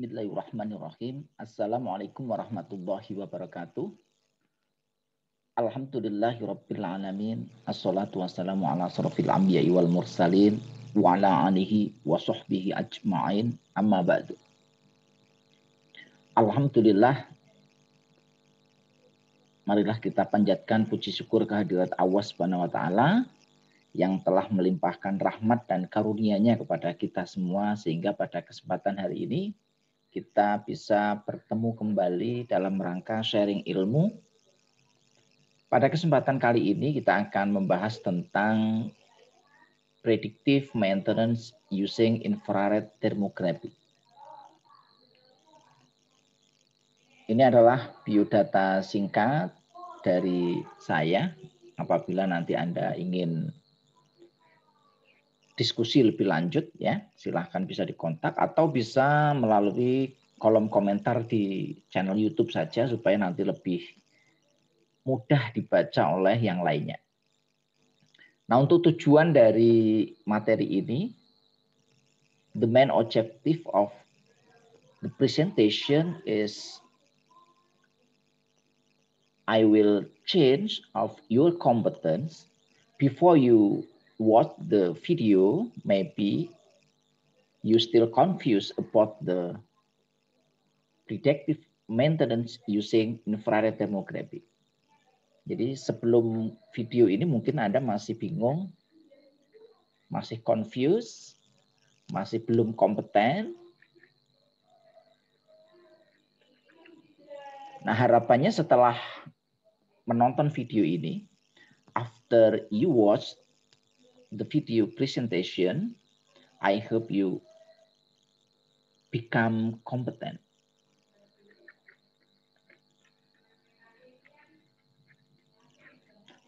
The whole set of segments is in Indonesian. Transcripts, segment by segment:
Bismillahirrahmanirrahim. Assalamualaikum warahmatullahi wabarakatuh. Alhamdulillahirabbil alamin. Assalatu wassalamu ala asrofil anbiya'i wal mursalin wa ala alihi wa sahbihi ajma'in. Amma ba'du. Alhamdulillah marilah kita panjatkan puji syukur kehadirat Allah Subhanahu wa taala yang telah melimpahkan rahmat dan karunia-Nya kepada kita semua sehingga pada kesempatan hari ini kita bisa bertemu kembali dalam rangka sharing ilmu. Pada kesempatan kali ini kita akan membahas tentang predictive maintenance using infrared thermography. Ini adalah biodata singkat dari saya apabila nanti Anda ingin diskusi lebih lanjut ya, silahkan bisa dikontak atau bisa melalui kolom komentar di channel YouTube saja supaya nanti lebih mudah dibaca oleh yang lainnya. Nah, untuk tujuan dari materi ini, the main objective of the presentation is I will change of your competence before you watch the video, maybe you still confused about the predictive maintenance using infrared thermography. Jadi sebelum video ini mungkin Anda masih bingung, masih confused, masih belum kompeten. Nah harapannya setelah menonton video ini, after you watch the video presentation, I hope you become competent.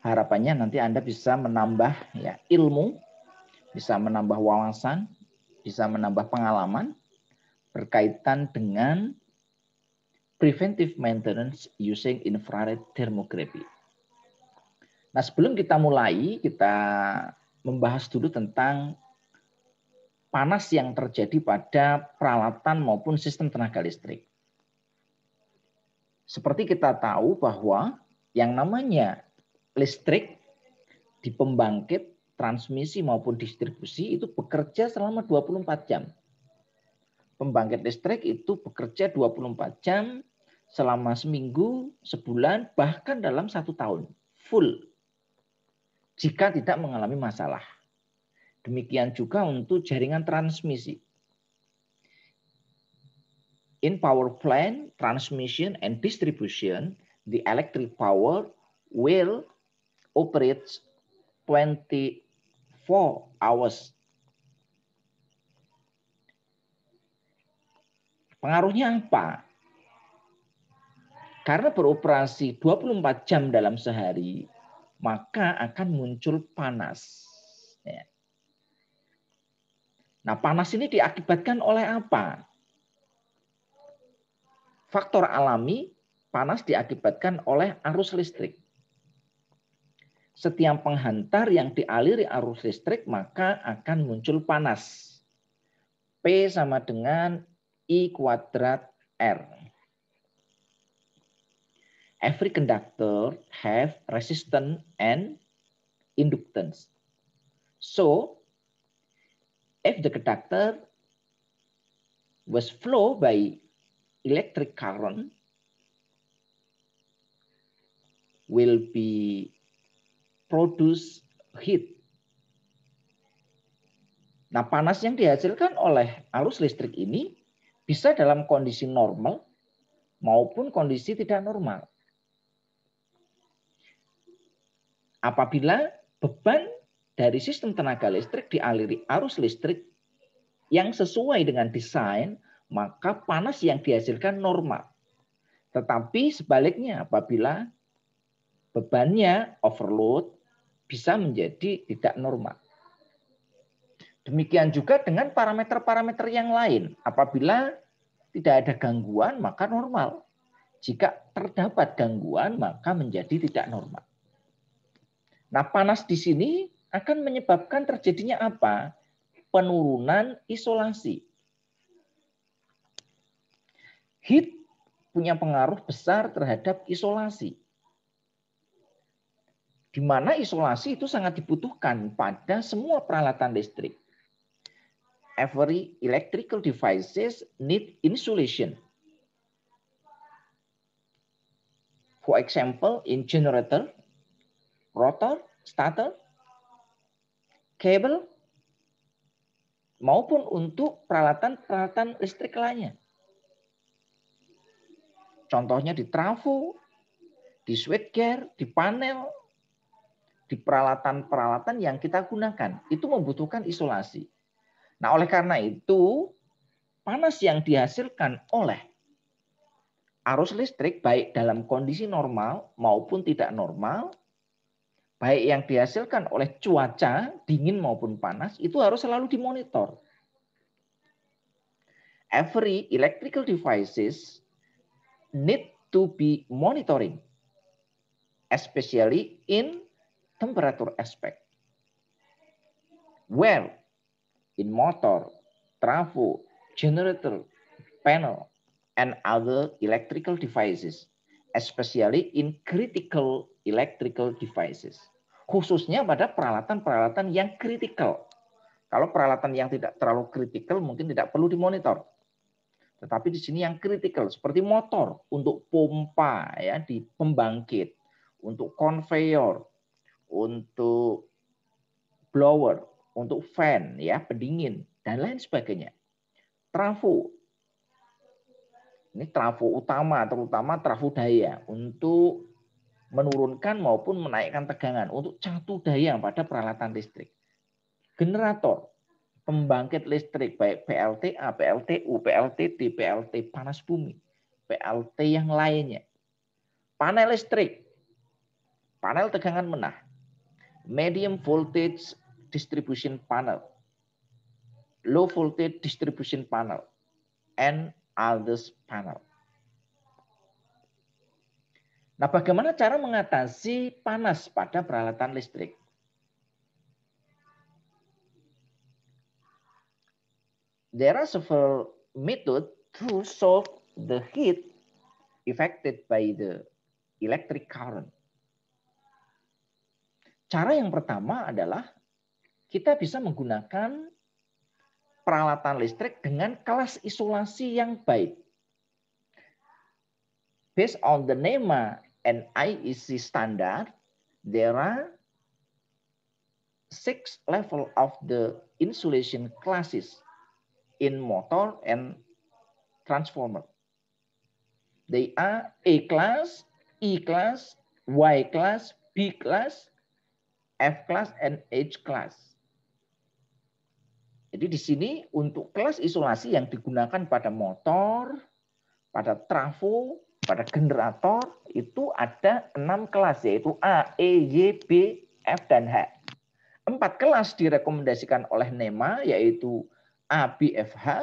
Harapannya nanti Anda bisa menambah ya ilmu, bisa menambah wawasan, bisa menambah pengalaman berkaitan dengan preventive maintenance using infrared thermography. Nah, sebelum kita mulai, kita membahas dulu tentang panas yang terjadi pada peralatan maupun sistem tenaga listrik. Seperti kita tahu bahwa yang namanya listrik di pembangkit, transmisi maupun distribusi itu bekerja selama 24 jam. Pembangkit listrik itu bekerja 24 jam selama seminggu, sebulan, bahkan dalam satu tahun. Full jika tidak mengalami masalah. Demikian juga untuk jaringan transmisi. In power plant, transmission and distribution, the electric power will operate 24 hours. Pengaruhnya apa? Karena beroperasi 24 jam dalam sehari, maka akan muncul panas. Ya. Nah, panas ini diakibatkan oleh apa? Faktor alami panas diakibatkan oleh arus listrik. Setiap penghantar yang dialiri arus listrik maka akan muncul panas. P sama dengan I kuadrat R every conductor have resistance and inductance. So if the conductor was flow by electric current will be produce heat. Nah, panas yang dihasilkan oleh arus listrik ini bisa dalam kondisi normal maupun kondisi tidak normal. apabila beban dari sistem tenaga listrik dialiri arus listrik yang sesuai dengan desain, maka panas yang dihasilkan normal. Tetapi sebaliknya apabila bebannya overload bisa menjadi tidak normal. Demikian juga dengan parameter-parameter yang lain. Apabila tidak ada gangguan, maka normal. Jika terdapat gangguan, maka menjadi tidak normal. Nah, panas di sini akan menyebabkan terjadinya apa? Penurunan isolasi. Heat punya pengaruh besar terhadap isolasi. Di mana isolasi itu sangat dibutuhkan pada semua peralatan listrik. Every electrical devices need insulation. For example, in generator, rotor, starter, kabel, maupun untuk peralatan-peralatan listrik lainnya. Contohnya di trafo, di switchgear, di panel, di peralatan-peralatan yang kita gunakan. Itu membutuhkan isolasi. Nah, oleh karena itu, panas yang dihasilkan oleh arus listrik baik dalam kondisi normal maupun tidak normal baik yang dihasilkan oleh cuaca dingin maupun panas itu harus selalu dimonitor. Every electrical devices need to be monitoring, especially in temperature aspect. Well, in motor, trafo, generator, panel, and other electrical devices, especially in critical electrical devices khususnya pada peralatan-peralatan yang kritikal. Kalau peralatan yang tidak terlalu kritikal mungkin tidak perlu dimonitor. Tetapi di sini yang kritikal seperti motor untuk pompa ya di pembangkit, untuk konveyor, untuk blower, untuk fan ya pendingin dan lain sebagainya. Trafo ini trafo utama terutama trafo daya untuk menurunkan maupun menaikkan tegangan untuk catu daya pada peralatan listrik. Generator, pembangkit listrik baik PLTA, PLTU, PLTT, PLT panas bumi, PLT yang lainnya. Panel listrik, panel tegangan menah, medium voltage distribution panel, low voltage distribution panel, and others panel. Nah, bagaimana cara mengatasi panas pada peralatan listrik? There are several methods to solve the heat affected by the electric current. Cara yang pertama adalah kita bisa menggunakan peralatan listrik dengan kelas isolasi yang baik. Based on the NEMA uh, and IEC standard, there are six level of the insulation classes in motor and transformer. They are A class, E class, Y class, B class, F class, and H class. Jadi di sini untuk kelas isolasi yang digunakan pada motor, pada trafo, pada generator itu ada enam kelas yaitu A, E, Y, B, F, dan H. Empat kelas direkomendasikan oleh NEMA yaitu A, B, F, H,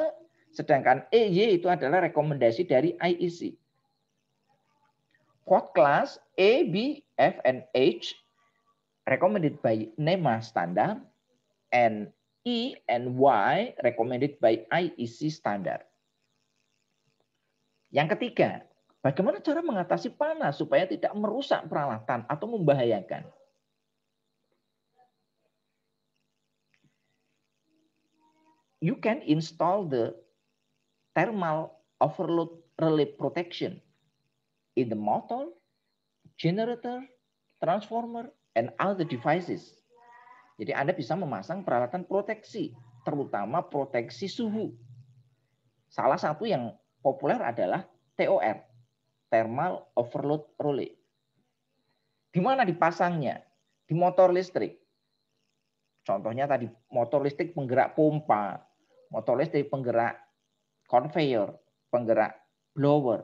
sedangkan E, Y itu adalah rekomendasi dari IEC. Quad class A, B, F, and H recommended by NEMA standar and E and Y recommended by IEC standar. Yang ketiga, Bagaimana cara mengatasi panas supaya tidak merusak peralatan atau membahayakan? You can install the thermal overload relay protection in the motor, generator, transformer, and other devices. Jadi Anda bisa memasang peralatan proteksi, terutama proteksi suhu. Salah satu yang populer adalah TOR, thermal overload relay. Di mana dipasangnya? Di motor listrik. Contohnya tadi motor listrik penggerak pompa, motor listrik penggerak conveyor, penggerak blower,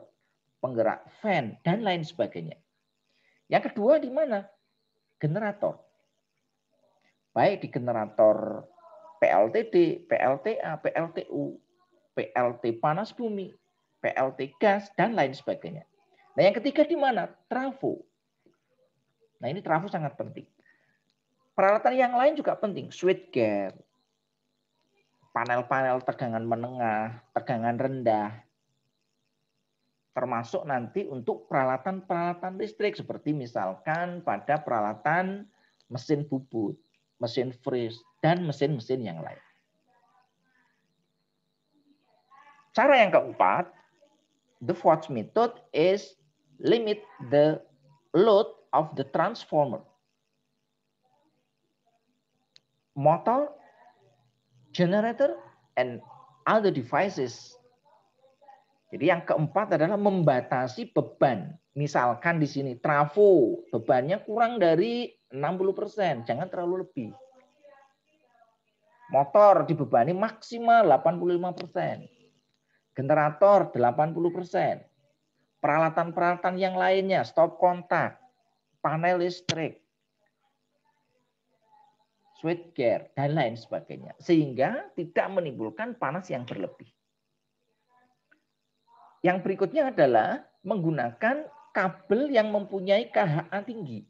penggerak fan, dan lain sebagainya. Yang kedua di mana? Generator. Baik di generator PLTD, PLTA, PLTU, PLT panas bumi, PLT gas, dan lain sebagainya. Nah, yang ketiga di mana? Trafo. Nah, ini trafo sangat penting. Peralatan yang lain juga penting. Switch gear, panel-panel tegangan menengah, tegangan rendah, termasuk nanti untuk peralatan-peralatan listrik seperti misalkan pada peralatan mesin bubut, mesin freeze, dan mesin-mesin yang lain. Cara yang keempat, the fourth method is limit the load of the transformer. Motor, generator, and other devices. Jadi yang keempat adalah membatasi beban. Misalkan di sini trafo bebannya kurang dari 60%, jangan terlalu lebih. Motor dibebani maksimal 85%. Generator 80% peralatan-peralatan yang lainnya, stop kontak, panel listrik, switch gear, dan lain sebagainya. Sehingga tidak menimbulkan panas yang berlebih. Yang berikutnya adalah menggunakan kabel yang mempunyai KHA tinggi.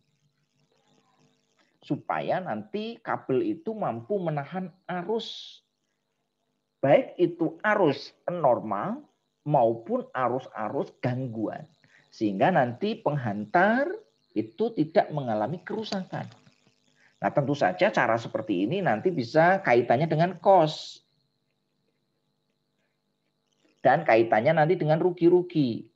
Supaya nanti kabel itu mampu menahan arus. Baik itu arus normal maupun arus-arus gangguan. Sehingga nanti penghantar itu tidak mengalami kerusakan. Nah, tentu saja cara seperti ini nanti bisa kaitannya dengan kos. Dan kaitannya nanti dengan rugi-rugi.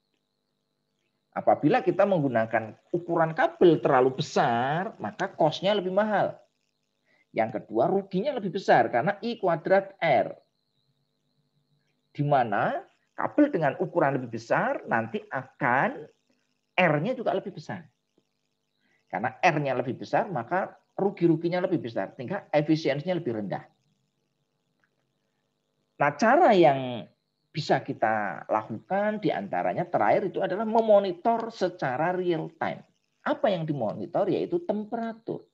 Apabila kita menggunakan ukuran kabel terlalu besar, maka kosnya lebih mahal. Yang kedua, ruginya lebih besar karena I kuadrat R. Di mana kabel dengan ukuran lebih besar nanti akan R-nya juga lebih besar. Karena R-nya lebih besar, maka rugi-ruginya lebih besar, sehingga efisiensinya lebih rendah. Nah, cara yang bisa kita lakukan diantaranya terakhir itu adalah memonitor secara real time. Apa yang dimonitor yaitu temperatur.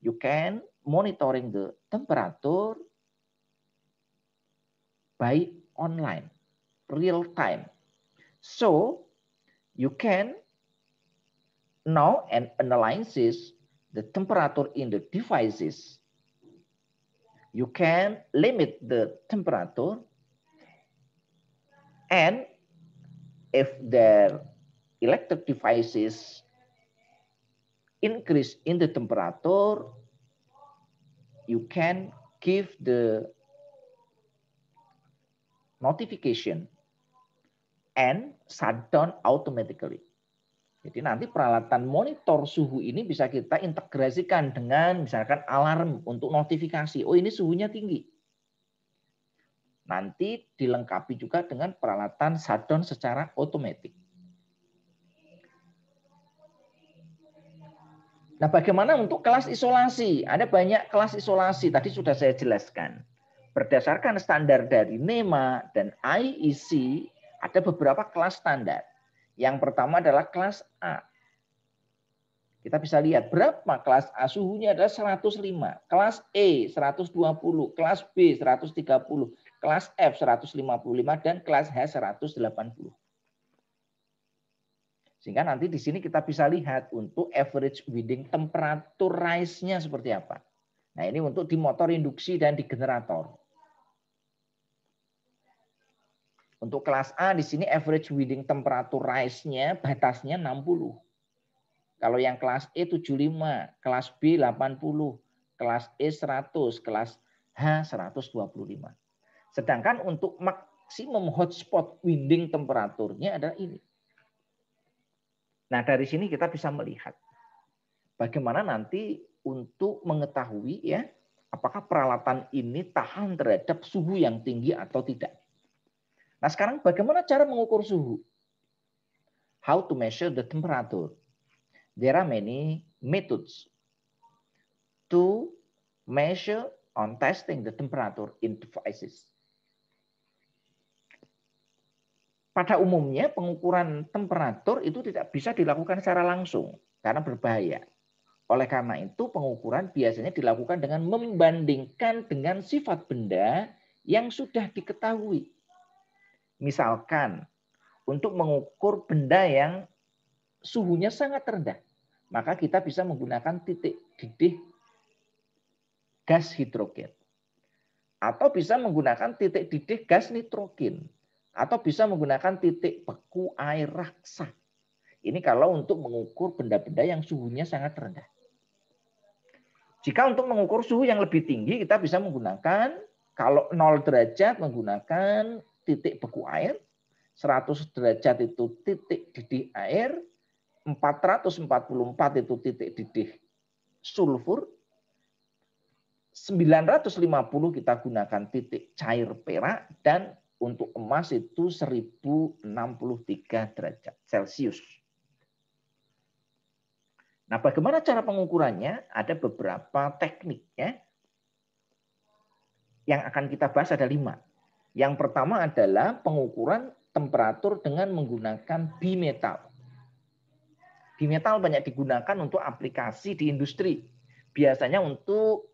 You can monitoring the temperature by online real time. So you can now and analyze the temperature in the devices. You can limit the temperature and if their electric devices increase in the temperature, you can give the notification and shutdown automatically. Jadi nanti peralatan monitor suhu ini bisa kita integrasikan dengan misalkan alarm untuk notifikasi. Oh ini suhunya tinggi. Nanti dilengkapi juga dengan peralatan shutdown secara otomatis. Nah bagaimana untuk kelas isolasi? Ada banyak kelas isolasi, tadi sudah saya jelaskan. Berdasarkan standar dari NEMA dan IEC, ada beberapa kelas standar. Yang pertama adalah kelas A. Kita bisa lihat berapa kelas A suhunya adalah 105, kelas E 120, kelas B 130, kelas F 155 dan kelas H 180. Sehingga nanti di sini kita bisa lihat untuk average winding temperatur rise-nya seperti apa. Nah, ini untuk di motor induksi dan di generator. Untuk kelas A di sini average winding temperatur rise-nya batasnya 60. Kalau yang kelas E 75, kelas B 80, kelas E 100, kelas H 125. Sedangkan untuk maksimum hotspot winding temperaturnya adalah ini. Nah, dari sini kita bisa melihat bagaimana nanti untuk mengetahui ya apakah peralatan ini tahan terhadap suhu yang tinggi atau tidak. Nah sekarang bagaimana cara mengukur suhu? How to measure the temperature? There are many methods to measure on testing the temperature in devices. Pada umumnya pengukuran temperatur itu tidak bisa dilakukan secara langsung karena berbahaya. Oleh karena itu pengukuran biasanya dilakukan dengan membandingkan dengan sifat benda yang sudah diketahui. Misalkan untuk mengukur benda yang suhunya sangat rendah, maka kita bisa menggunakan titik didih gas hidrogen. Atau bisa menggunakan titik didih gas nitrogen. Atau bisa menggunakan titik beku air raksa. Ini kalau untuk mengukur benda-benda yang suhunya sangat rendah. Jika untuk mengukur suhu yang lebih tinggi, kita bisa menggunakan kalau 0 derajat menggunakan titik beku air, 100 derajat itu titik didih air, 444 itu titik didih sulfur, 950 kita gunakan titik cair perak, dan untuk emas itu 1063 derajat Celcius. Nah, bagaimana cara pengukurannya? Ada beberapa teknik ya. Yang akan kita bahas ada lima. Yang pertama adalah pengukuran temperatur dengan menggunakan bimetal. Bimetal banyak digunakan untuk aplikasi di industri. Biasanya untuk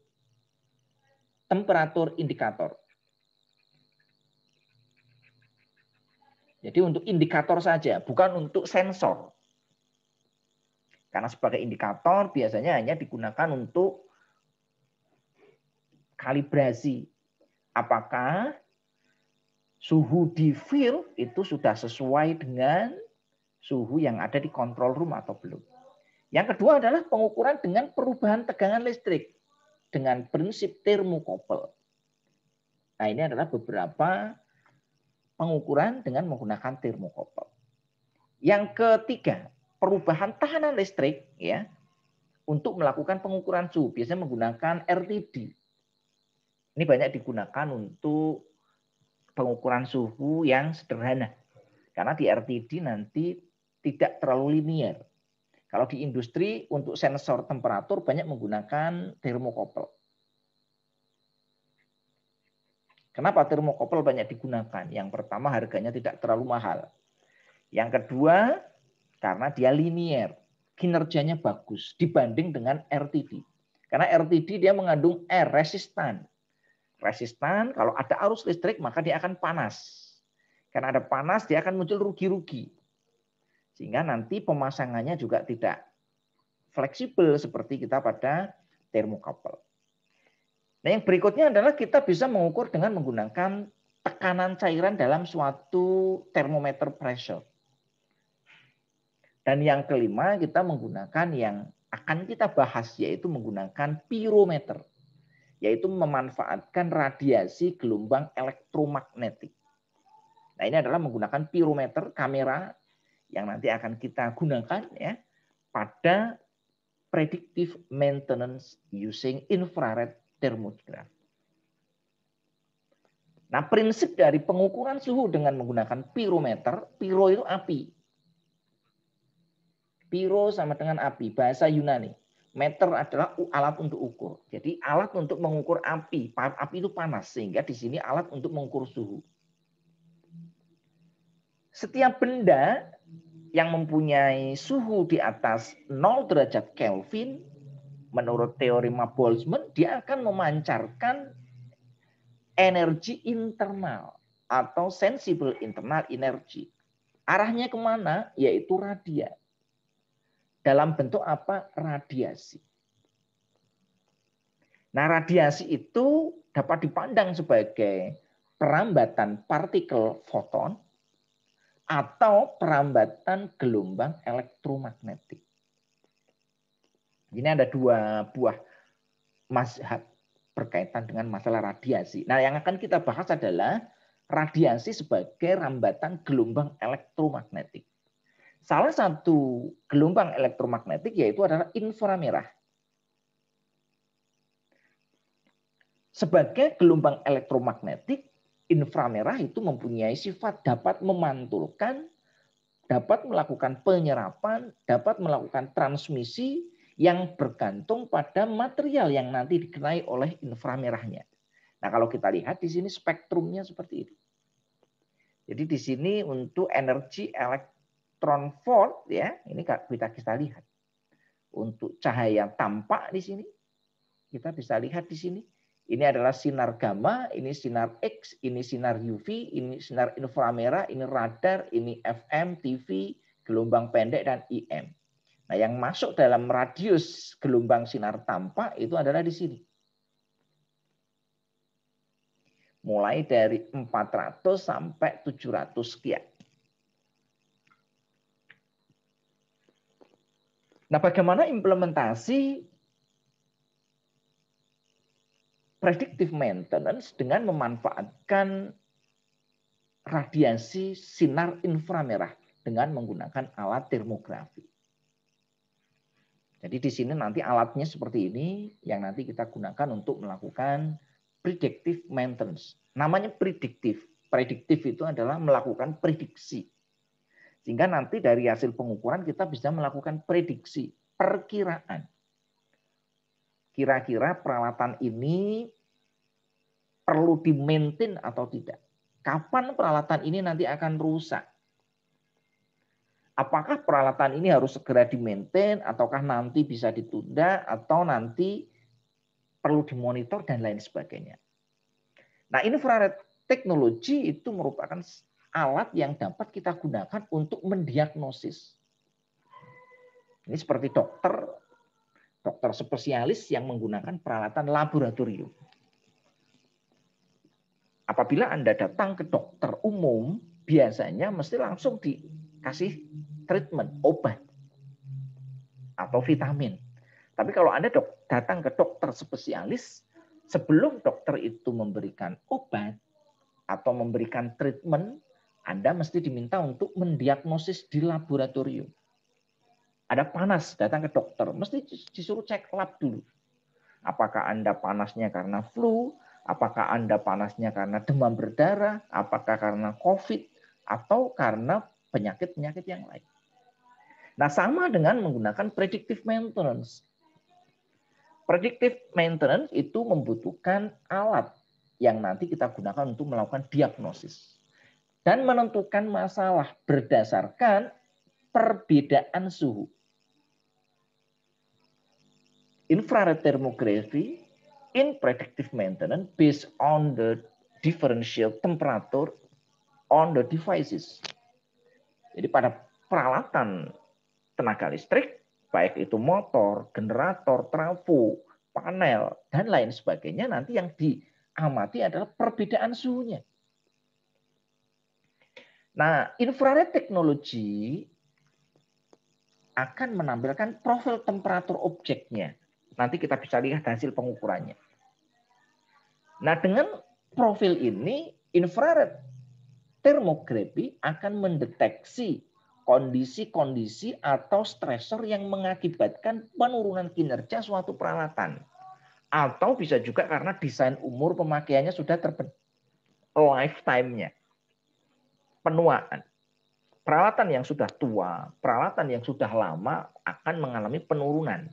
temperatur indikator. Jadi untuk indikator saja, bukan untuk sensor. Karena sebagai indikator biasanya hanya digunakan untuk kalibrasi apakah suhu di field itu sudah sesuai dengan suhu yang ada di kontrol room atau belum. Yang kedua adalah pengukuran dengan perubahan tegangan listrik dengan prinsip termokopel. Nah, ini adalah beberapa pengukuran dengan menggunakan termokopel. Yang ketiga, perubahan tahanan listrik ya untuk melakukan pengukuran suhu biasanya menggunakan RTD. Ini banyak digunakan untuk pengukuran suhu yang sederhana. Karena di RTD nanti tidak terlalu linier. Kalau di industri untuk sensor temperatur banyak menggunakan termokopel. Kenapa termokopel banyak digunakan? Yang pertama harganya tidak terlalu mahal. Yang kedua karena dia linier, kinerjanya bagus dibanding dengan RTD. Karena RTD dia mengandung R, resistan resistan, kalau ada arus listrik maka dia akan panas. Karena ada panas dia akan muncul rugi-rugi. Sehingga nanti pemasangannya juga tidak fleksibel seperti kita pada termokapel. Nah, yang berikutnya adalah kita bisa mengukur dengan menggunakan tekanan cairan dalam suatu termometer pressure. Dan yang kelima kita menggunakan yang akan kita bahas yaitu menggunakan pirometer yaitu memanfaatkan radiasi gelombang elektromagnetik. Nah, ini adalah menggunakan pirometer kamera yang nanti akan kita gunakan ya pada predictive maintenance using infrared thermograph. Nah, prinsip dari pengukuran suhu dengan menggunakan pirometer, piro itu api. Piro sama dengan api, bahasa Yunani meter adalah alat untuk ukur. Jadi alat untuk mengukur api. Api itu panas sehingga di sini alat untuk mengukur suhu. Setiap benda yang mempunyai suhu di atas 0 derajat Kelvin menurut teorema Boltzmann dia akan memancarkan energi internal atau sensible internal energy. Arahnya kemana? Yaitu radian. Dalam bentuk apa? Radiasi. Nah, radiasi itu dapat dipandang sebagai perambatan partikel foton atau perambatan gelombang elektromagnetik. Ini ada dua buah mazhab berkaitan dengan masalah radiasi. Nah, yang akan kita bahas adalah radiasi sebagai rambatan gelombang elektromagnetik. Salah satu gelombang elektromagnetik yaitu adalah inframerah. Sebagai gelombang elektromagnetik, inframerah itu mempunyai sifat dapat memantulkan, dapat melakukan penyerapan, dapat melakukan transmisi yang bergantung pada material yang nanti dikenai oleh inframerahnya. Nah, kalau kita lihat di sini spektrumnya seperti itu. Jadi di sini untuk energi elek elektron volt ya, ini kita kita lihat. Untuk cahaya yang tampak di sini kita bisa lihat di sini. Ini adalah sinar gamma, ini sinar X, ini sinar UV, ini sinar inframerah, ini radar, ini FM, TV, gelombang pendek dan IM. Nah, yang masuk dalam radius gelombang sinar tampak itu adalah di sini. Mulai dari 400 sampai 700 sekian. Nah, bagaimana implementasi predictive maintenance dengan memanfaatkan radiasi sinar inframerah dengan menggunakan alat termografi. Jadi di sini nanti alatnya seperti ini yang nanti kita gunakan untuk melakukan predictive maintenance. Namanya predictive. Predictive itu adalah melakukan prediksi. Sehingga nanti dari hasil pengukuran kita bisa melakukan prediksi, perkiraan. Kira-kira peralatan ini perlu dimaintain atau tidak. Kapan peralatan ini nanti akan rusak? Apakah peralatan ini harus segera dimaintain ataukah nanti bisa ditunda atau nanti perlu dimonitor dan lain sebagainya. Nah, infrared teknologi itu merupakan alat yang dapat kita gunakan untuk mendiagnosis. Ini seperti dokter, dokter spesialis yang menggunakan peralatan laboratorium. Apabila Anda datang ke dokter umum, biasanya mesti langsung dikasih treatment, obat, atau vitamin. Tapi kalau Anda datang ke dokter spesialis, sebelum dokter itu memberikan obat atau memberikan treatment, anda mesti diminta untuk mendiagnosis di laboratorium. Ada panas, datang ke dokter, mesti disuruh cek lab dulu. Apakah Anda panasnya karena flu, apakah Anda panasnya karena demam berdarah, apakah karena COVID, atau karena penyakit-penyakit yang lain. Nah, sama dengan menggunakan predictive maintenance. Predictive maintenance itu membutuhkan alat yang nanti kita gunakan untuk melakukan diagnosis dan menentukan masalah berdasarkan perbedaan suhu. Infrared thermography in predictive maintenance based on the differential temperature on the devices. Jadi pada peralatan tenaga listrik, baik itu motor, generator, trafo, panel, dan lain sebagainya, nanti yang diamati adalah perbedaan suhunya. Nah, infrared teknologi akan menampilkan profil temperatur objeknya. Nanti kita bisa lihat hasil pengukurannya. Nah, dengan profil ini, infrared termografi akan mendeteksi kondisi-kondisi atau stresor yang mengakibatkan penurunan kinerja suatu peralatan. Atau bisa juga karena desain umur pemakaiannya sudah terbentuk lifetime-nya penuaan. Peralatan yang sudah tua, peralatan yang sudah lama akan mengalami penurunan.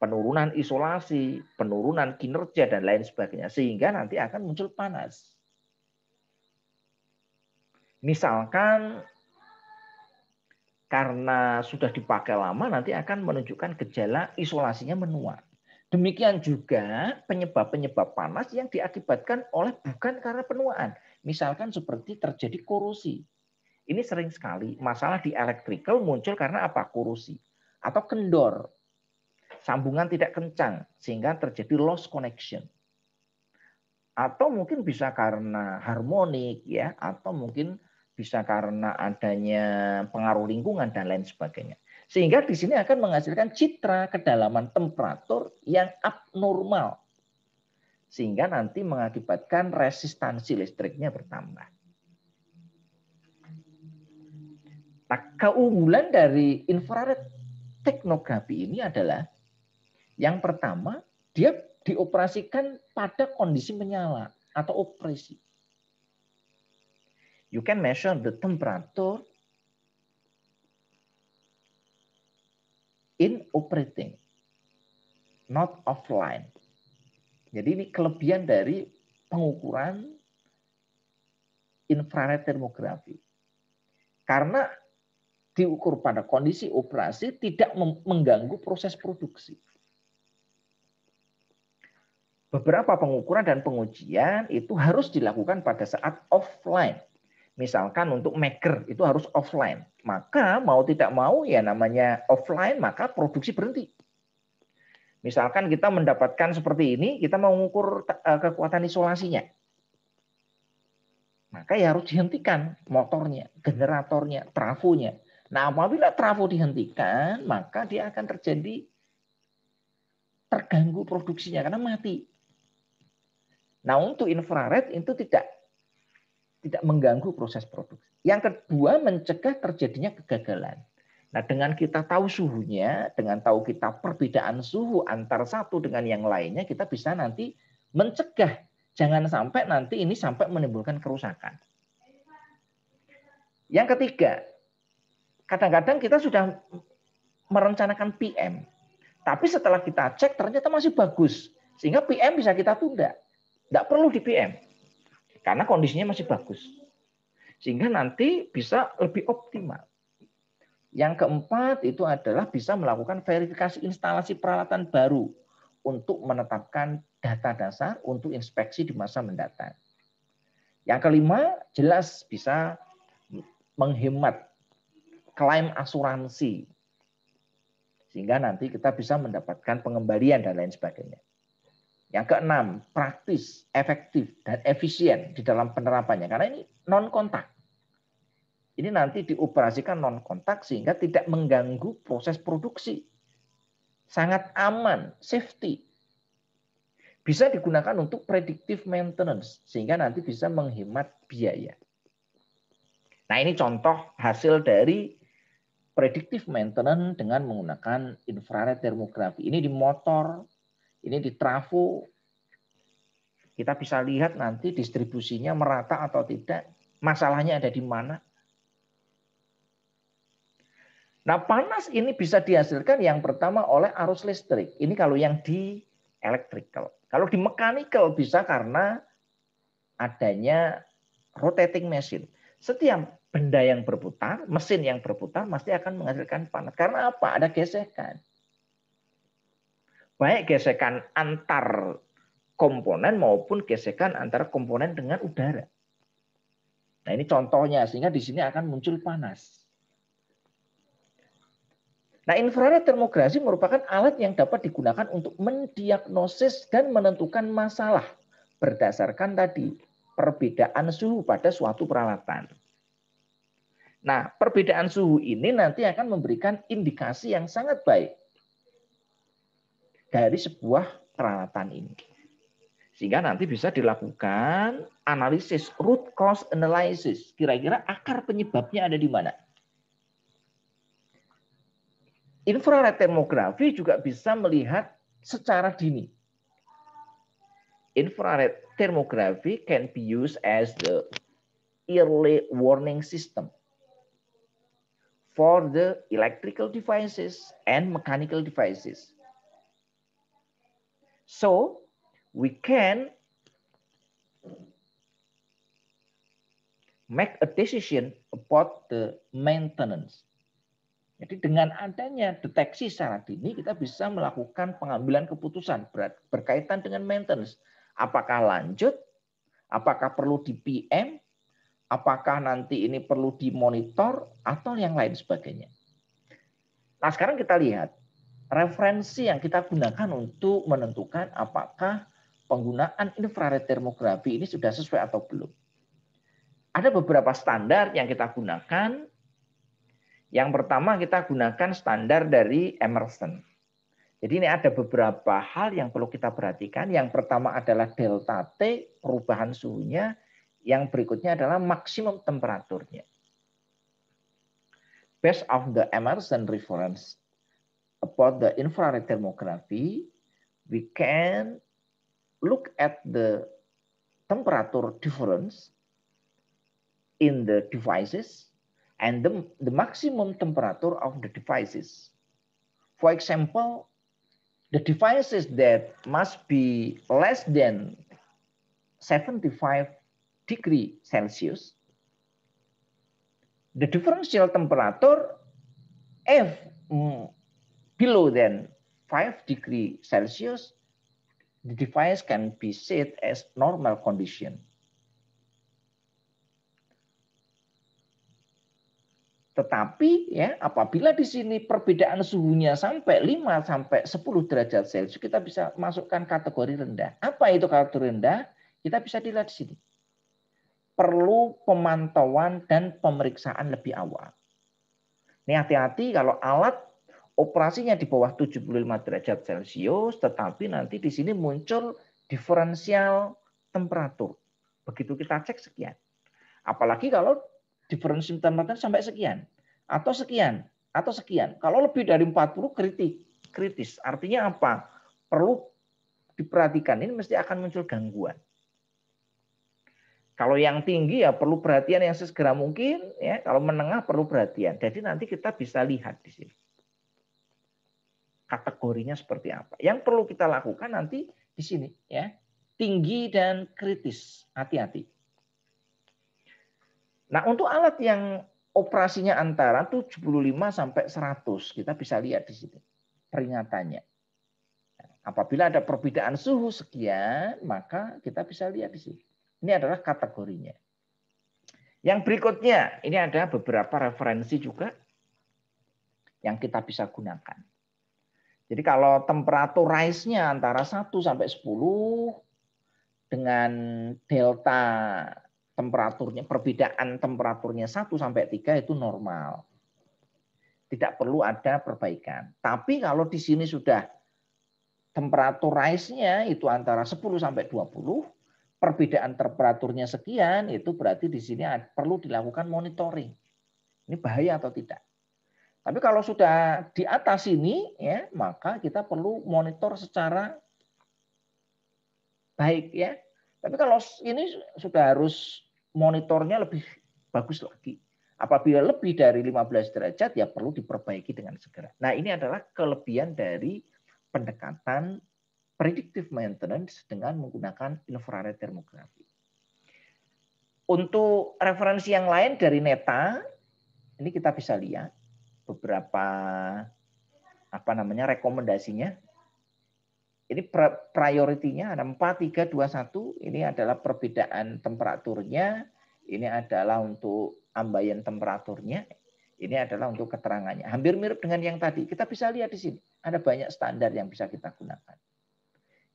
Penurunan isolasi, penurunan kinerja, dan lain sebagainya. Sehingga nanti akan muncul panas. Misalkan karena sudah dipakai lama nanti akan menunjukkan gejala isolasinya menua. Demikian juga penyebab-penyebab panas yang diakibatkan oleh bukan karena penuaan, Misalkan seperti terjadi korosi. Ini sering sekali masalah di elektrikal muncul karena apa? Korosi atau kendor. Sambungan tidak kencang sehingga terjadi loss connection. Atau mungkin bisa karena harmonik ya atau mungkin bisa karena adanya pengaruh lingkungan dan lain sebagainya. Sehingga di sini akan menghasilkan citra kedalaman temperatur yang abnormal sehingga nanti mengakibatkan resistansi listriknya bertambah. Nah, keunggulan dari infrared teknografi ini adalah yang pertama, dia dioperasikan pada kondisi menyala atau operasi. You can measure the temperature in operating, not offline. Jadi ini kelebihan dari pengukuran infrared termografi. Karena diukur pada kondisi operasi tidak mengganggu proses produksi. Beberapa pengukuran dan pengujian itu harus dilakukan pada saat offline. Misalkan untuk maker itu harus offline. Maka mau tidak mau ya namanya offline maka produksi berhenti. Misalkan kita mendapatkan seperti ini, kita mau mengukur eh, kekuatan isolasinya. Maka ya harus dihentikan motornya, generatornya, trafonya. Nah, apabila trafo dihentikan, maka dia akan terjadi terganggu produksinya karena mati. Nah, untuk infrared itu tidak tidak mengganggu proses produksi. Yang kedua, mencegah terjadinya kegagalan. Nah, dengan kita tahu suhunya, dengan tahu kita perbedaan suhu antar satu dengan yang lainnya, kita bisa nanti mencegah jangan sampai nanti ini sampai menimbulkan kerusakan. Yang ketiga, kadang-kadang kita sudah merencanakan PM, tapi setelah kita cek ternyata masih bagus, sehingga PM bisa kita tunda. Tidak perlu di PM karena kondisinya masih bagus, sehingga nanti bisa lebih optimal. Yang keempat itu adalah bisa melakukan verifikasi instalasi peralatan baru untuk menetapkan data dasar untuk inspeksi di masa mendatang. Yang kelima, jelas bisa menghemat klaim asuransi sehingga nanti kita bisa mendapatkan pengembalian dan lain sebagainya. Yang keenam, praktis, efektif, dan efisien di dalam penerapannya. Karena ini non-kontak ini nanti dioperasikan non kontak sehingga tidak mengganggu proses produksi. Sangat aman, safety. Bisa digunakan untuk predictive maintenance sehingga nanti bisa menghemat biaya. Nah, ini contoh hasil dari predictive maintenance dengan menggunakan infrared termografi. Ini di motor, ini di trafo. Kita bisa lihat nanti distribusinya merata atau tidak, masalahnya ada di mana. Nah, panas ini bisa dihasilkan yang pertama oleh arus listrik. Ini kalau yang di electrical. Kalau di mechanical bisa karena adanya rotating machine. Setiap benda yang berputar, mesin yang berputar pasti akan menghasilkan panas. Karena apa? Ada gesekan. Baik gesekan antar komponen maupun gesekan antara komponen dengan udara. Nah, ini contohnya sehingga di sini akan muncul panas. Nah, infrared termografi merupakan alat yang dapat digunakan untuk mendiagnosis dan menentukan masalah berdasarkan tadi perbedaan suhu pada suatu peralatan. Nah, perbedaan suhu ini nanti akan memberikan indikasi yang sangat baik dari sebuah peralatan ini. Sehingga nanti bisa dilakukan analisis root cause analysis. Kira-kira akar penyebabnya ada di mana? infrared termografi juga bisa melihat secara dini. Infrared termografi can be used as the early warning system for the electrical devices and mechanical devices. So we can make a decision about the maintenance. Jadi dengan adanya deteksi secara dini kita bisa melakukan pengambilan keputusan berkaitan dengan maintenance. Apakah lanjut? Apakah perlu di PM? Apakah nanti ini perlu dimonitor atau yang lain sebagainya? Nah sekarang kita lihat referensi yang kita gunakan untuk menentukan apakah penggunaan infrared termografi ini sudah sesuai atau belum. Ada beberapa standar yang kita gunakan yang pertama kita gunakan standar dari Emerson. Jadi ini ada beberapa hal yang perlu kita perhatikan. Yang pertama adalah delta T, perubahan suhunya. Yang berikutnya adalah maksimum temperaturnya. Based of the Emerson reference about the infrared thermography, we can look at the temperature difference in the devices and the, the maximum temperature of the devices. For example, the devices that must be less than 75 degree Celsius, the differential temperature if mm, below than 5 degree Celsius, the device can be set as normal condition. Tetapi ya apabila di sini perbedaan suhunya sampai 5 sampai 10 derajat Celcius kita bisa masukkan kategori rendah. Apa itu kategori rendah? Kita bisa dilihat di sini. Perlu pemantauan dan pemeriksaan lebih awal. Ini hati-hati kalau alat operasinya di bawah 75 derajat Celcius tetapi nanti di sini muncul diferensial temperatur. Begitu kita cek sekian. Apalagi kalau diferensi matematika sampai sekian atau sekian atau sekian. Kalau lebih dari 40 kritik, kritis. Artinya apa? Perlu diperhatikan. Ini mesti akan muncul gangguan. Kalau yang tinggi ya perlu perhatian yang sesegera mungkin, ya. Kalau menengah perlu perhatian. Jadi nanti kita bisa lihat di sini. Kategorinya seperti apa. Yang perlu kita lakukan nanti di sini ya. Tinggi dan kritis. Hati-hati. Nah, untuk alat yang operasinya antara 75 sampai 100, kita bisa lihat di sini peringatannya. Apabila ada perbedaan suhu sekian, maka kita bisa lihat di sini. Ini adalah kategorinya. Yang berikutnya, ini ada beberapa referensi juga yang kita bisa gunakan. Jadi kalau temperatur rise-nya antara 1 sampai 10 dengan delta temperaturnya perbedaan temperaturnya 1 sampai 3 itu normal. Tidak perlu ada perbaikan. Tapi kalau di sini sudah temperatur rise-nya itu antara 10 sampai 20, perbedaan temperaturnya sekian, itu berarti di sini perlu dilakukan monitoring. Ini bahaya atau tidak? Tapi kalau sudah di atas ini ya, maka kita perlu monitor secara baik ya. Tapi kalau ini sudah harus monitornya lebih bagus lagi. Apabila lebih dari 15 derajat ya perlu diperbaiki dengan segera. Nah, ini adalah kelebihan dari pendekatan predictive maintenance dengan menggunakan infrared termografi. Untuk referensi yang lain dari NETA, ini kita bisa lihat beberapa apa namanya rekomendasinya ini prioritinya ada 4, 3, 2, 1. Ini adalah perbedaan temperaturnya. Ini adalah untuk ambayan temperaturnya. Ini adalah untuk keterangannya. Hampir mirip dengan yang tadi. Kita bisa lihat di sini. Ada banyak standar yang bisa kita gunakan.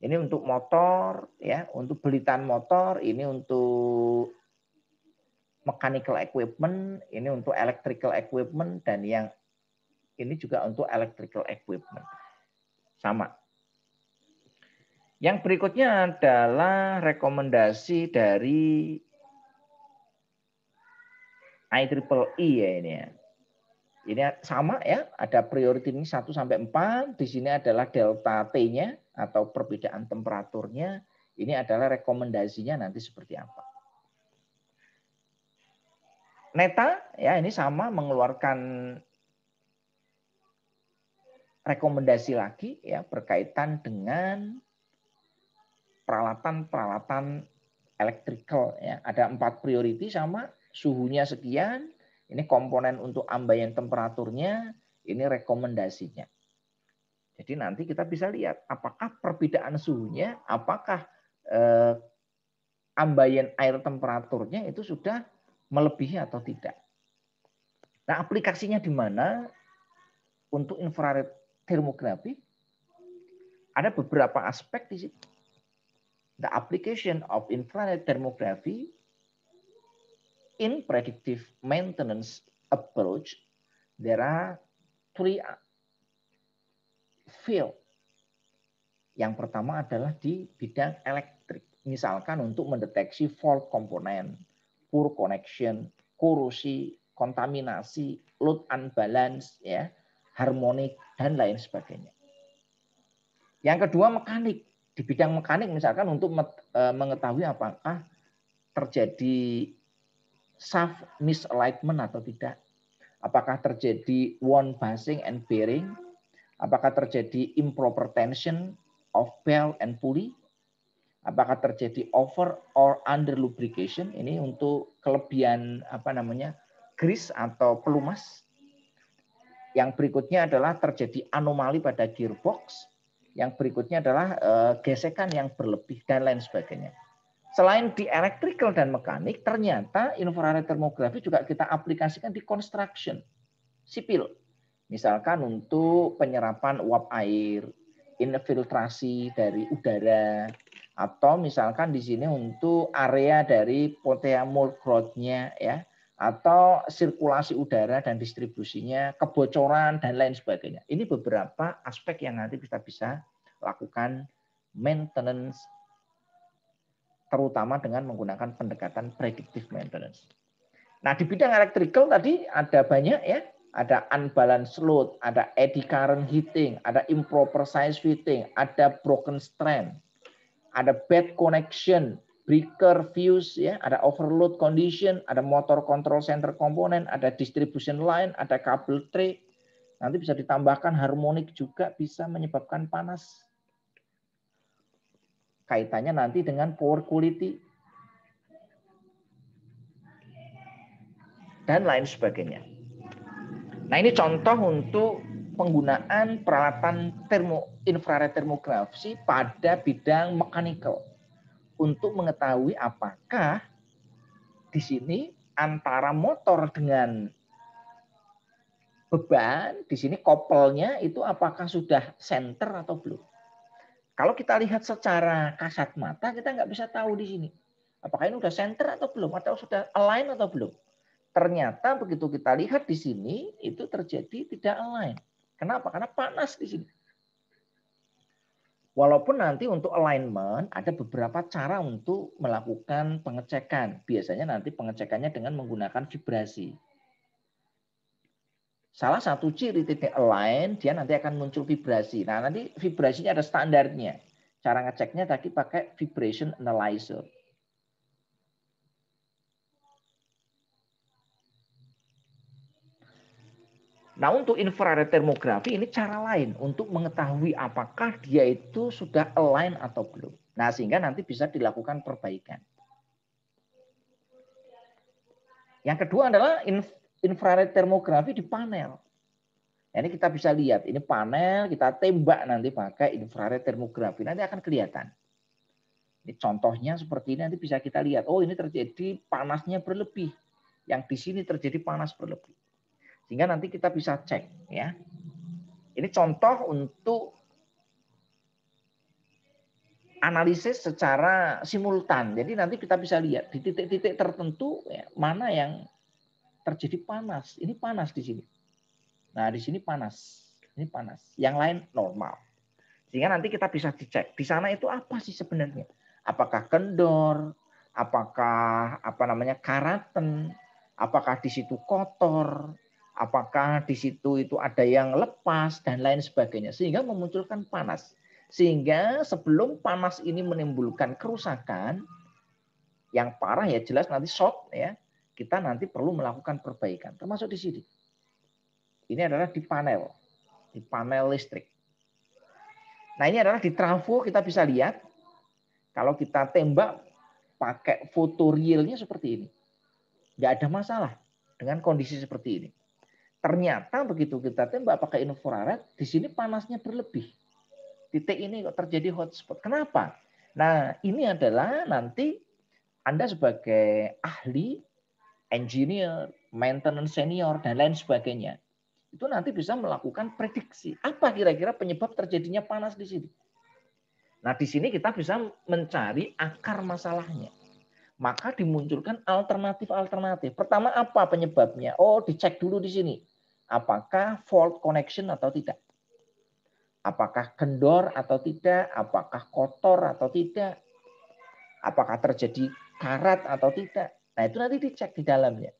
Ini untuk motor, ya, untuk belitan motor, ini untuk mechanical equipment, ini untuk electrical equipment, dan yang ini juga untuk electrical equipment. Sama, yang berikutnya adalah rekomendasi dari IEEE e ya ini ya. Ini sama ya, ada priority ini 1 sampai 4, di sini adalah delta T-nya atau perbedaan temperaturnya. Ini adalah rekomendasinya nanti seperti apa. Neta ya ini sama mengeluarkan rekomendasi lagi ya berkaitan dengan peralatan-peralatan elektrikal ya. Ada empat priority sama suhunya sekian, ini komponen untuk ambient temperaturnya, ini rekomendasinya. Jadi nanti kita bisa lihat apakah perbedaan suhunya, apakah eh, air temperaturnya itu sudah melebihi atau tidak. Nah, aplikasinya di mana? Untuk infrared termografi ada beberapa aspek di situ the application of infrared thermography in predictive maintenance approach, there are three uh, field. Yang pertama adalah di bidang elektrik. Misalkan untuk mendeteksi fault komponen, poor connection, korosi, kontaminasi, load unbalance, ya, harmonik, dan lain sebagainya. Yang kedua mekanik di bidang mekanik misalkan untuk e, mengetahui apakah terjadi shaft misalignment atau tidak. Apakah terjadi worn bushing and bearing? Apakah terjadi improper tension of belt and pulley? Apakah terjadi over or under lubrication? Ini untuk kelebihan apa namanya grease atau pelumas. Yang berikutnya adalah terjadi anomali pada gearbox, yang berikutnya adalah eh, gesekan yang berlebih dan lain sebagainya. Selain di electrical dan mekanik, ternyata infrared termografi juga kita aplikasikan di construction sipil. Misalkan untuk penyerapan uap air, infiltrasi dari udara, atau misalkan di sini untuk area dari mold growth-nya ya atau sirkulasi udara dan distribusinya, kebocoran dan lain sebagainya. Ini beberapa aspek yang nanti kita bisa lakukan maintenance terutama dengan menggunakan pendekatan predictive maintenance. Nah, di bidang electrical tadi ada banyak ya, ada unbalanced load, ada eddy current heating, ada improper size fitting, ada broken strand, ada bad connection, breaker, fuse, ya, ada overload condition, ada motor control center komponen, ada distribution line, ada kabel tray. Nanti bisa ditambahkan harmonik juga bisa menyebabkan panas. Kaitannya nanti dengan power quality dan lain sebagainya. Nah, ini contoh untuk penggunaan peralatan termo infrared termografi pada bidang mechanical untuk mengetahui apakah di sini antara motor dengan beban di sini kopelnya itu apakah sudah center atau belum. Kalau kita lihat secara kasat mata kita nggak bisa tahu di sini apakah ini sudah center atau belum atau sudah align atau belum. Ternyata begitu kita lihat di sini itu terjadi tidak align. Kenapa? Karena panas di sini. Walaupun nanti untuk alignment ada beberapa cara untuk melakukan pengecekan. Biasanya nanti pengecekannya dengan menggunakan vibrasi. Salah satu ciri titik align dia nanti akan muncul vibrasi. Nah, nanti vibrasinya ada standarnya. Cara ngeceknya tadi pakai vibration analyzer. Nah, untuk infrared termografi ini cara lain untuk mengetahui apakah dia itu sudah align atau belum. Nah, sehingga nanti bisa dilakukan perbaikan. Yang kedua adalah infrared termografi di panel. Nah, ini kita bisa lihat, ini panel kita tembak nanti pakai infrared termografi, nanti akan kelihatan. Ini contohnya seperti ini nanti bisa kita lihat. Oh, ini terjadi panasnya berlebih. Yang di sini terjadi panas berlebih. Sehingga nanti kita bisa cek ya. Ini contoh untuk analisis secara simultan. Jadi nanti kita bisa lihat di titik-titik tertentu ya, mana yang terjadi panas. Ini panas di sini. Nah, di sini panas. Ini panas. Yang lain normal. Sehingga nanti kita bisa dicek di sana itu apa sih sebenarnya? Apakah kendor? Apakah apa namanya karaten? Apakah di situ kotor? apakah di situ itu ada yang lepas dan lain sebagainya sehingga memunculkan panas sehingga sebelum panas ini menimbulkan kerusakan yang parah ya jelas nanti short ya kita nanti perlu melakukan perbaikan termasuk di sini ini adalah di panel di panel listrik nah ini adalah di trafo kita bisa lihat kalau kita tembak pakai foto realnya seperti ini nggak ada masalah dengan kondisi seperti ini Ternyata begitu kita tembak pakai infrared, di sini panasnya berlebih. Titik ini kok terjadi hotspot. Kenapa? Nah, ini adalah nanti Anda sebagai ahli, engineer, maintenance senior, dan lain sebagainya. Itu nanti bisa melakukan prediksi. Apa kira-kira penyebab terjadinya panas di sini? Nah, di sini kita bisa mencari akar masalahnya maka dimunculkan alternatif-alternatif. Pertama apa penyebabnya? Oh, dicek dulu di sini apakah fault connection atau tidak. Apakah kendor atau tidak, apakah kotor atau tidak, apakah terjadi karat atau tidak. Nah itu nanti dicek di dalamnya.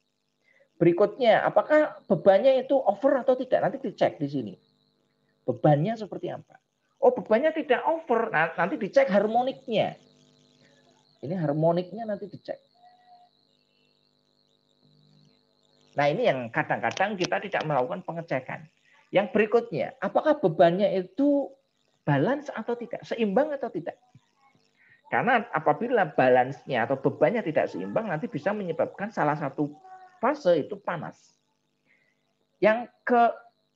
Berikutnya, apakah bebannya itu over atau tidak? Nanti dicek di sini. Bebannya seperti apa? Oh, bebannya tidak over. Nah, nanti dicek harmoniknya. Ini harmoniknya nanti dicek. Nah ini yang kadang-kadang kita tidak melakukan pengecekan. Yang berikutnya, apakah bebannya itu balance atau tidak, seimbang atau tidak? Karena apabila balance-nya atau bebannya tidak seimbang, nanti bisa menyebabkan salah satu fase itu panas. Yang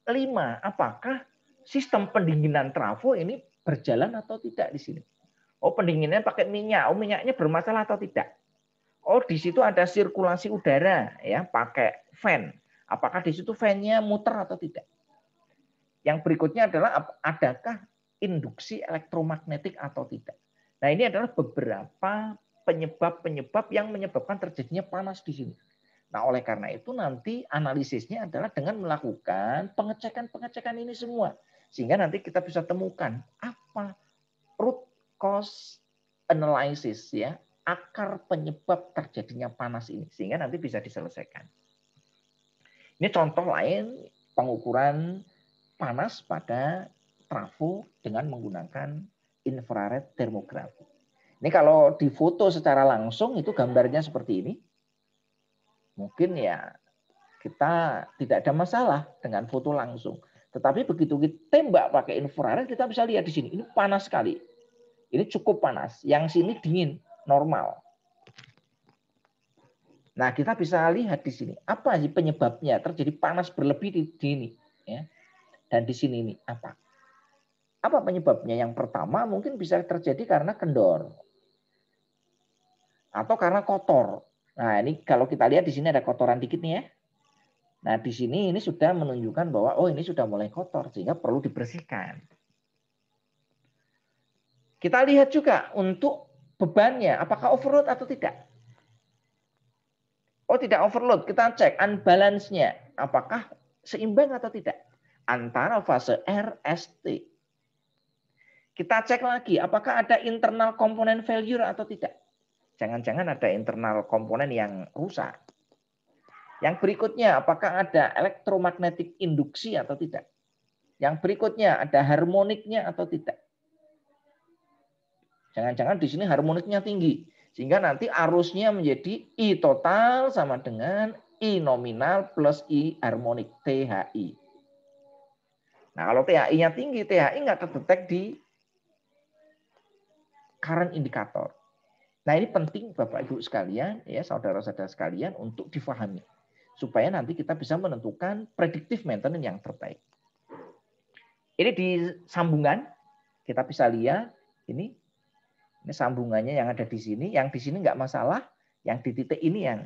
kelima, apakah sistem pendinginan trafo ini berjalan atau tidak di sini? Oh pendinginnya pakai minyak, oh minyaknya bermasalah atau tidak? oh di situ ada sirkulasi udara ya pakai fan. Apakah di situ fan-nya muter atau tidak? Yang berikutnya adalah adakah induksi elektromagnetik atau tidak. Nah, ini adalah beberapa penyebab-penyebab yang menyebabkan terjadinya panas di sini. Nah, oleh karena itu nanti analisisnya adalah dengan melakukan pengecekan-pengecekan ini semua. Sehingga nanti kita bisa temukan apa root cause analysis ya akar penyebab terjadinya panas ini sehingga nanti bisa diselesaikan. Ini contoh lain pengukuran panas pada trafo dengan menggunakan infrared termografi. Ini kalau difoto secara langsung itu gambarnya seperti ini. Mungkin ya kita tidak ada masalah dengan foto langsung. Tetapi begitu kita tembak pakai infrared kita bisa lihat di sini ini panas sekali. Ini cukup panas. Yang sini dingin normal. Nah, kita bisa lihat di sini apa sih penyebabnya terjadi panas berlebih di, sini, ya. Dan di sini ini apa? Apa penyebabnya? Yang pertama mungkin bisa terjadi karena kendor atau karena kotor. Nah, ini kalau kita lihat di sini ada kotoran dikit nih ya. Nah, di sini ini sudah menunjukkan bahwa oh ini sudah mulai kotor sehingga perlu dibersihkan. Kita lihat juga untuk bebannya apakah overload atau tidak. Oh tidak overload, kita cek unbalance-nya apakah seimbang atau tidak antara fase RST Kita cek lagi apakah ada internal komponen failure atau tidak. Jangan-jangan ada internal komponen yang rusak. Yang berikutnya apakah ada elektromagnetik induksi atau tidak. Yang berikutnya ada harmoniknya atau tidak. Jangan-jangan di sini harmoniknya tinggi. Sehingga nanti arusnya menjadi I total sama dengan I nominal plus I harmonik, THI. Nah, kalau THI-nya tinggi, THI nggak terdetek di current indikator. Nah, ini penting Bapak Ibu sekalian, ya saudara-saudara sekalian untuk difahami supaya nanti kita bisa menentukan predictive maintenance yang terbaik. Ini di sambungan kita bisa lihat ini ini sambungannya yang ada di sini, yang di sini nggak masalah, yang di titik ini yang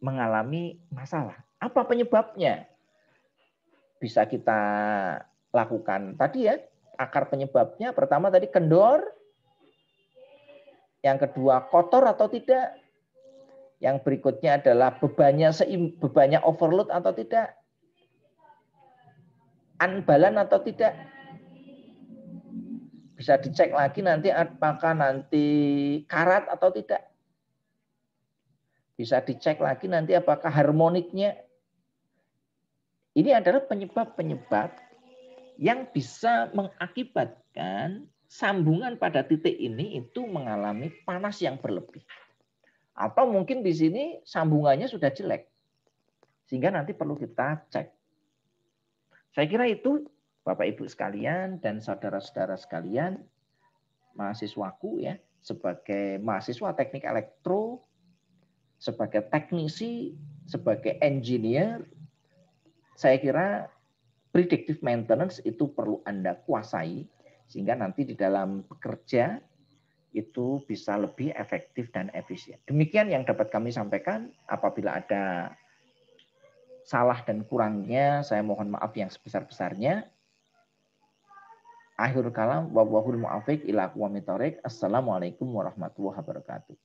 mengalami masalah. Apa penyebabnya? Bisa kita lakukan tadi ya, akar penyebabnya. Pertama tadi kendor, yang kedua kotor atau tidak, yang berikutnya adalah bebannya seim, bebannya overload atau tidak, anbalan atau tidak, bisa dicek lagi nanti apakah nanti karat atau tidak. Bisa dicek lagi nanti apakah harmoniknya. Ini adalah penyebab-penyebab yang bisa mengakibatkan sambungan pada titik ini itu mengalami panas yang berlebih. Atau mungkin di sini sambungannya sudah jelek. Sehingga nanti perlu kita cek. Saya kira itu Bapak Ibu sekalian dan saudara-saudara sekalian, mahasiswaku ya, sebagai mahasiswa teknik elektro, sebagai teknisi, sebagai engineer, saya kira predictive maintenance itu perlu Anda kuasai sehingga nanti di dalam bekerja itu bisa lebih efektif dan efisien. Demikian yang dapat kami sampaikan. Apabila ada salah dan kurangnya, saya mohon maaf yang sebesar-besarnya. Akhirul kalam wabahul wahul mu'afiq ila aqwamit Assalamualaikum warahmatullahi wabarakatuh.